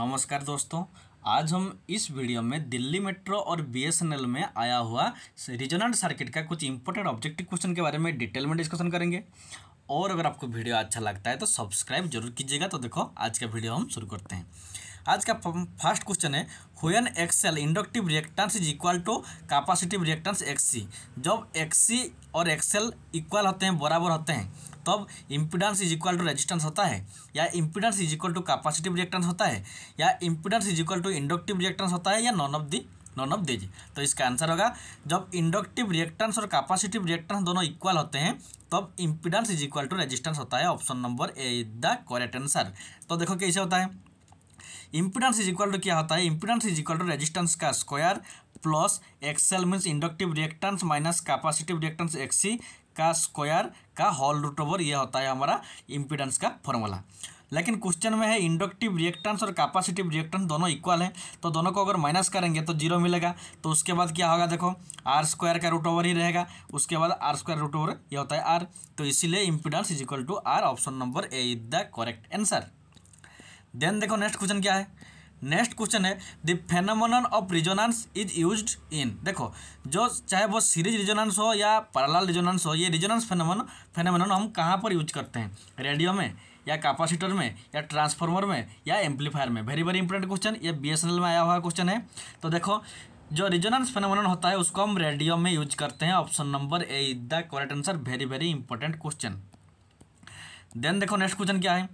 नमस्कार दोस्तों आज हम इस वीडियो में दिल्ली मेट्रो और बीएसएनएल में आया हुआ रीजनल सर्किट का कुछ इंपॉर्टेंट ऑब्जेक्टिव क्वेश्चन के बारे में डिटेल में डिस्कशन करेंगे और अगर आपको वीडियो अच्छा लगता है तो सब्सक्राइब जरूर कीजिएगा तो देखो आज का वीडियो हम शुरू करते हैं आज का फर्स्ट क्वेश्चन है when XL inductive reactance is equal to capacitive reactance XC जब एक्सी और एक्सेल इक्वल होते हैं बराबर होते हैं तब impedance is equal to resistance होता है या impedance is equal to capacitive reactance होता है या impedance is equal to inductive reactance होता है या none of the none of these तो इसका आंसर होगा जब इंडक्टिव रिएक्टेंस और कैपेसिटिव रिएक्टेंस दोनों इक्वल होते हैं तब impedance is equal to resistance होता है option number A is the correct answer तो देखो कैसे होता है इम्पिडेंस इज इक्वल टू क्या होता है impedance is equal to resistance का square plus XL means inductive reactance minus capacitive reactance XC का स्क्वायर का हॉल रूट ओवर ये होता है हमारा इम्पिडेंस का फॉर्मूला लेकिन क्वेश्चन में है इंडक्टिव रिएक्टेंस और कैपेसिटिव रिएक्टेंस दोनों इक्वल हैं तो दोनों को अगर माइनस करेंगे तो जीरो मिलेगा तो उसके बाद क्या होगा देखो आर स्क्वायर का रूट ओवर ही रहेगा उसके बाद आर स्क्वायर रूट ओवर ये होता है आर तो इसीलिए impedance is equal to R option number A is the correct answer then देखो नेक्स्ट क्वेश्चन क्या है नेक्स्ट क्वेश्चन है the phenomenon of resonance is use in देखो जो चाहे वो सीरीज रिजोनेंस हो या पैरेलल रिजोनेंस हो ये रिजोनेंस फेनोमन फेनोमन हम कहाँ पर यूज करते हैं रेडियो में या कैपेसिटर में या ट्रांसफार्मर में या एम्पलीफायर में वेरी वेरी इंपॉर्टेंट क्वेश्चन ये बी में आया हुआ क्वेश्चन है तो देखो जो रिजोनेंस फेनोमन होता है उसको हम रेडियो में यूज करते हैं option number A is the correct answer very very important question then देखो नेक्स्ट क्वेश्चन क्या है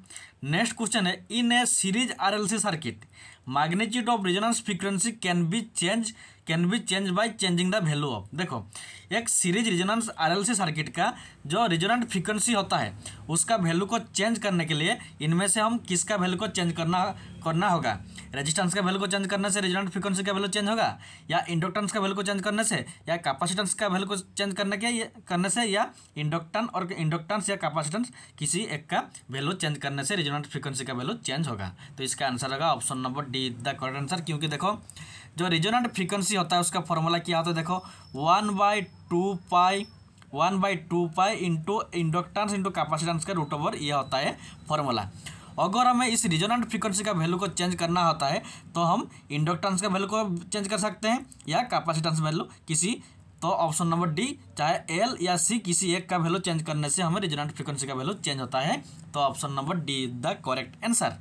नेक्स्ट क्वेश्चन है in a series RLC circuit magnitude of resonance frequency can be change can be change by changing the value of देखो एक series resonance RLC circuit का जो resonant frequency होता है उसका वैल्यू को चेंज करने के लिए इनमें से हम किसका वैल्यू को चेंज करना करना होगा रेजिस्टेंस का वैल्यू को चेंज करने से रिजोनेंट फ्रीक्वेंसी का वैल्यू चेंज होगा या इंडक्टेंस का वैल्यू को चेंज करने से या कैपेसिटेंस का वैल्यू को चेंज करने के करने से या इंडक्टन और इंडक्टेंस या कैपेसिटेंस किसी एक का वैल्यू चेंज करने से रेजोनेंट फ्रीक्वेंसी का वैल्यू चेंज होगा तो इसका आंसर होगा option number D the correct answer क्योंकि देखो जो रेजोनेंट फ्रीक्वेंसी होता है उसका फॉर्मूला क्या होता है देखो one by two pi one by two pi into inductance into capacitance का रूट ओवर यह होता है फॉर्मूला अगर हमें इस रिजोनेंट फ्रीक्वेंसी का वैल्यू को चेंज करना होता है तो हम इंडक्टेंस का वैल्यू को चेंज कर सकते हैं या कैपेसिटेंस वैल्यू किसी तो ऑप्शन नंबर डी चाहे एल या सी किसी एक का वैल्यू चेंज करने से हमें रिजोनेंट फ्रिक्वेंसी का वैल्यू चेंज होता है तो option number D is the correct answer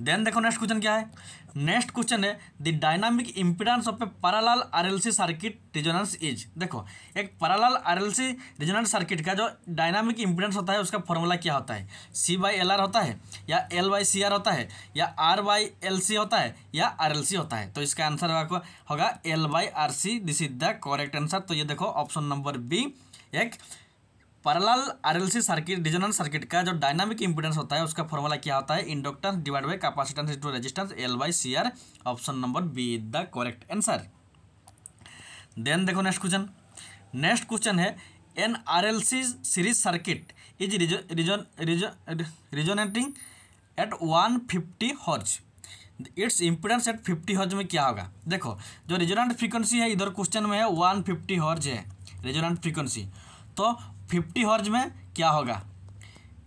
then देखो नेक्स्ट क्वेश्चन क्या है नेक्स्ट क्वेश्चन है the dynamic impedance of a parallel RLC circuit resonance is देखो एक पैरालाल आरएलसी रिजोनेंस सर्किट का जो डायनामिक इम्पिडेंस होता है उसका फॉर्मूला क्या होता है सी बाई एल आर होता है या एल बाई सी आर होता है या आर बाई एल सी होता है या आर एल सी होता है तो इसका आंसर आपको होगा L by R C this is the correct answer तो ये देखो ऑप्शन नंबर बी एक parallel RLC circuit resonant circuit का जो डायनामिक इंपीडेंस होता है उसका फॉर्मूला क्या होता है inductance divide by capacitance into resistance L by C R option number B is the correct answer then देखो नेक्स्ट क्वेश्चन नेक्स्ट क्वेश्चन है an R L C series circuit is resonating at one fifty hertz its impedance at fifty hertz में क्या होगा देखो जो resonant frequency है इधर question में है वन फिफ्टी हर्ज है रिजोनेंट फ्रीक्वेंसी तो फिफ्टी हॉर्ज में क्या होगा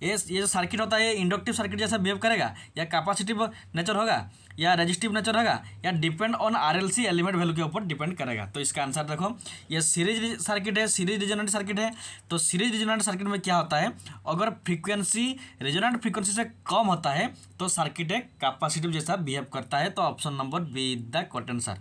ये ये जो सर्किट होता है ये इंडक्टिव सर्किट जैसा बिहेव करेगा या कैपेसिटिव नेचर होगा या रजिस्टिव नेचर होगा या depend on RLC element value के ऊपर डिपेंड करेगा तो इसका आंसर देखो ये सीरीज सर्किट है सीरीज रिजोनेंट सर्किट है तो सीरीज रिजोनेंट सर्किट में क्या होता है अगर फ्रीक्वेंसी रिजोनेंट फ्रीक्वेंसी से कम होता है तो सर्किट है कैपेसिटिव जैसा बिहेव करता है तो option number B the correct answer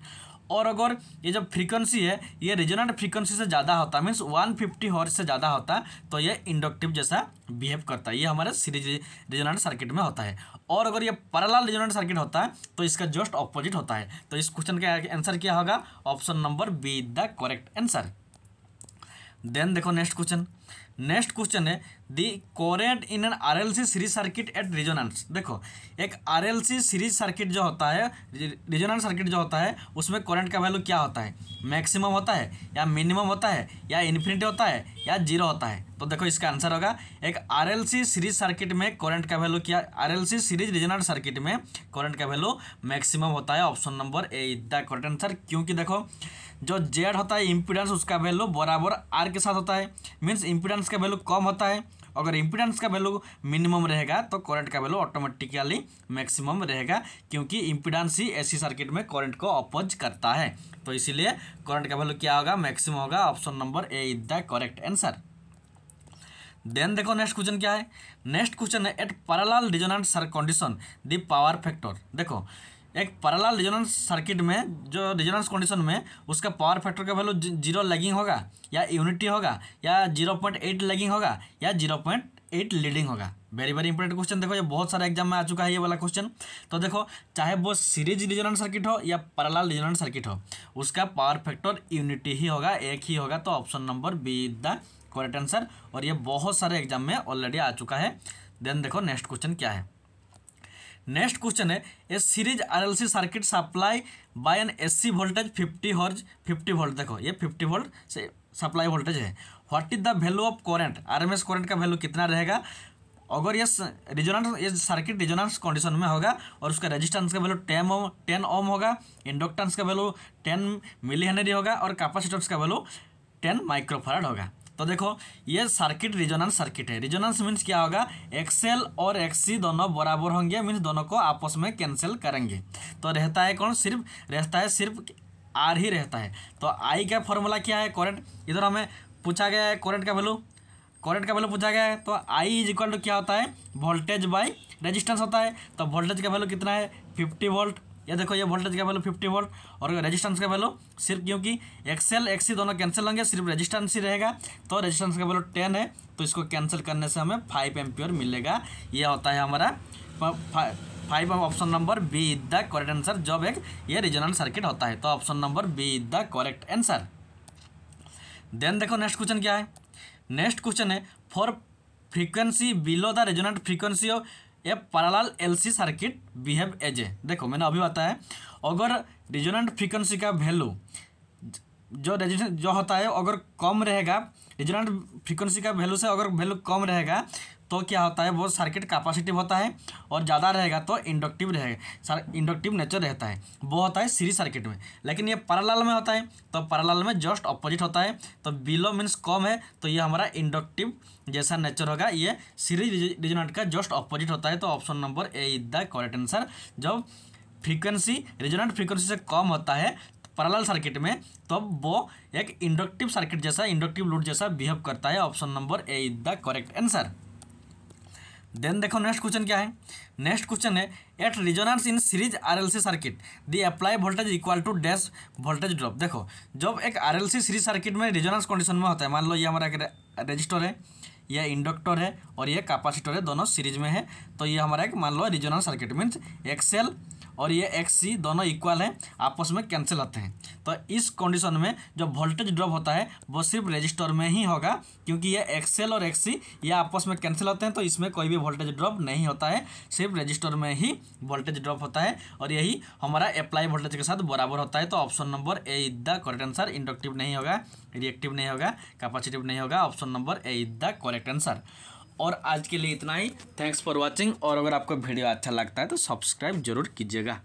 और अगर ये जब फ्रीक्वेंसी है ये रिजनल फ्रीक्वेंसी से ज़्यादा होता है मीन्स वन फिफ्टी हॉर्स से ज़्यादा होता है तो ये इंडक्टिव जैसा बिहेव करता है ये हमारे सीरीज रिजनल सर्किट में होता है और अगर ये पैरेलल रिजनल सर्किट होता है तो इसका जस्ट ऑपोजिट होता है तो इस क्वेश्चन का आंसर क्या होगा option number B the correct answer then देखो नेक्स्ट क्वेश्चन नेक्स्ट क्वेश्चन है the current in an RLC series circuit at resonance देखो एक आरएलसी सीरीज सर्किट जो होता है रिजोनेंस सर्किट जो होता है उसमें कोरेंट का वैल्यू क्या होता है मैक्सिमम होता है या मिनिमम होता है या इन्फिनिटी होता है या जीरो होता है तो देखो इसका आंसर होगा एक सी सीरीज सर्किट में करंट का वैल्यू क्या सी सीरीज रिजोनेंस सर्किट में करंट का वैल्यू मैक्सिमम होता है option number A is the correct answer क्योंकि देखो जो जेड होता है इम्पीडेंस उसका वैल्यू बराबर आर के साथ होता है मीन्स इम्पीडेंस का वैल्यू कम होता है अगर इम्पीडेंस का वैल्यू मिनिमम रहेगा तो करंट का वैल्यू ऑटोमेटिकली मैक्सिमम रहेगा क्योंकि इम्पीडेंस ही एसी सर्किट में करंट को अपोज करता है तो इसीलिए करंट का वैल्यू क्या होगा मैक्सिमम होगा option number A is the correct answer then देखो नेक्स्ट क्वेश्चन क्या है नेक्स्ट क्वेश्चन है at parallel resonant sir condition the power factor देखो एक परला रिजोनेंस सर्किट में जो रिजोनेंस कंडीशन में उसका पावर फैक्टर का वैल्यू जीरो लैगिंग होगा या यूनिटी होगा या जीरो पॉइंट एट लैगिंग होगा या जीरो पॉइंट एट लीडिंग होगा वेरी वेरी इंपॉर्टेंट क्वेश्चन देखो ये बहुत सारे एग्जाम में आ चुका है ये वाला क्वेश्चन तो देखो चाहे वो सीरीज रिजोनेंट सर्किट हो या पैरेलल रिजोनेंट सर्किट हो उसका पावर फैक्टर यूनिटी ही होगा एक ही होगा तो option number B is the correct answer और ये बहुत सारे एग्जाम में ऑलरेडी आ चुका है देन देखो नेक्स्ट क्वेश्चन क्या है नेक्स्ट क्वेश्चन है a series RLC circuit supply by an C voltage 50 hertz 50 volt देखो ये 50 वोल्ट से सप्लाई वोल्टेज है what is the value of current RMS current का वैल्यू कितना रहेगा अगर ये रिजोनेंस ये सर्किट रिजोनेंस कंडीशन में होगा और उसका रेजिस्टेंस का value ten ohm ten ohm होगा इंडक्टेंस का वैल्यू टेन मिली हेनरी होगा और कैपेसिटेंस का वैल्यू टेन माइक्रोफार्ड होगा तो देखो ये सर्किट रिजोनेंस सर्किट है रिजोनेंस मीन्स क्या होगा एक्सेल और एक्सी दोनों बराबर होंगे मीन्स दोनों को आपस में कैंसिल करेंगे तो रहता है कौन सिर्फ रहता है सिर्फ आर ही रहता है तो आई का फॉर्मूला क्या है करंट इधर हमें पूछा गया है करंट का वैल्यू करंट का वैल्यू पूछा गया है तो आई इज इक्वल टू क्या होता है वोल्टेज बाई रेजिस्टेंस होता है तो वोल्टेज का वैल्यू कितना है फिफ्टी वोल्ट ये देखो ये वोल्टेज का वैल्यू 50 वोल्ट और रेजिस्टेंस का वैल्यू सिर्फ क्योंकि एक्सेल एक्सी दोनों कैंसिल होंगे सिर्फ रेजिस्टेंस ही रहेगा तो रेजिस्टेंस का वैल्यू टेन है तो इसको कैंसिल करने से हमें फाइव एम्प्योर मिलेगा ये होता है हमारा five option number B is the correct answer जब एक ये रीजनल सर्किट होता है तो option number B is the correct answer then देखो नेक्स्ट क्वेश्चन क्या है नेक्स्ट क्वेश्चन है for frequency below the resonant frequency of a parallel LC circuit behave as a देखो मैंने अभी बताया अगर रिजोनेंट फ्रीक्वेंसी का वैल्यू जो रेजिस्टेंस जो होता है अगर कम रहेगा रिजोनेंट फ्रीक्वेंसी का वैल्यू से अगर वैल्यू कम रहेगा तो क्या होता है वो सर्किट कैपेसिटिव होता है और ज़्यादा रहेगा तो इंडक्टिव रहेगा सर इंडक्टिव नेचर रहता है वो होता है सीरीज सर्किट में लेकिन ये पैरेलल में होता है तो पैरेलल में जस्ट अपोजिट होता है तो बिलो मीन्स कम है तो ये हमारा इंडक्टिव जैसा नेचर होगा ये सीरीज रिजोनेट का जस्ट अपोजिट होता है तो option number A is the correct answer जब फ्रीक्वेंसी रिजोनेट फ्रीक्वेंसी से कम होता है पैरेलल सर्किट में तब तो वो एक इंडक्टिव सर्किट जैसा इंडक्टिव लूट जैसा बिहेव करता है option number A is the correct answer then देखो नेक्स्ट क्वेश्चन क्या है नेक्स्ट क्वेश्चन है at resonance in series RLC circuit the apply voltage equal to dash voltage drop देखो जब एक आरएलसी सीरीज सर्किट में रिजोनेंस कंडीशन में होता है मान लो ये हमारा एक रजिस्टर है यह इंडक्टर है और यह कैपेसिटर है दोनों सीरीज में है तो ये हमारा एक मान लो रिजोनेंस सर्किट मीन्स एक्सेल और ये एक्स सी दोनों इक्वल हैं आपस में कैंसिल होते हैं तो इस कंडीशन में जो वोल्टेज ड्रॉप होता है वो सिर्फ रजिस्टर में ही होगा क्योंकि ये एक्सेल और एक्स सी ये आपस में कैंसिल होते हैं तो इसमें कोई भी वोल्टेज ड्रॉप नहीं होता है सिर्फ रजिस्टर में ही वोल्टेज ड्रॉप होता है और यही हमारा अप्लाई वोल्टेज के साथ बराबर होता है तो option number A is the correct answer inductive नहीं होगा रिएक्टिव नहीं होगा कैपेसिटिव नहीं होगा option number A is the correct answer और आज के लिए इतना ही थैंक्स फॉर वॉचिंग और अगर आपको वीडियो अच्छा लगता है तो सब्सक्राइब जरूर कीजिएगा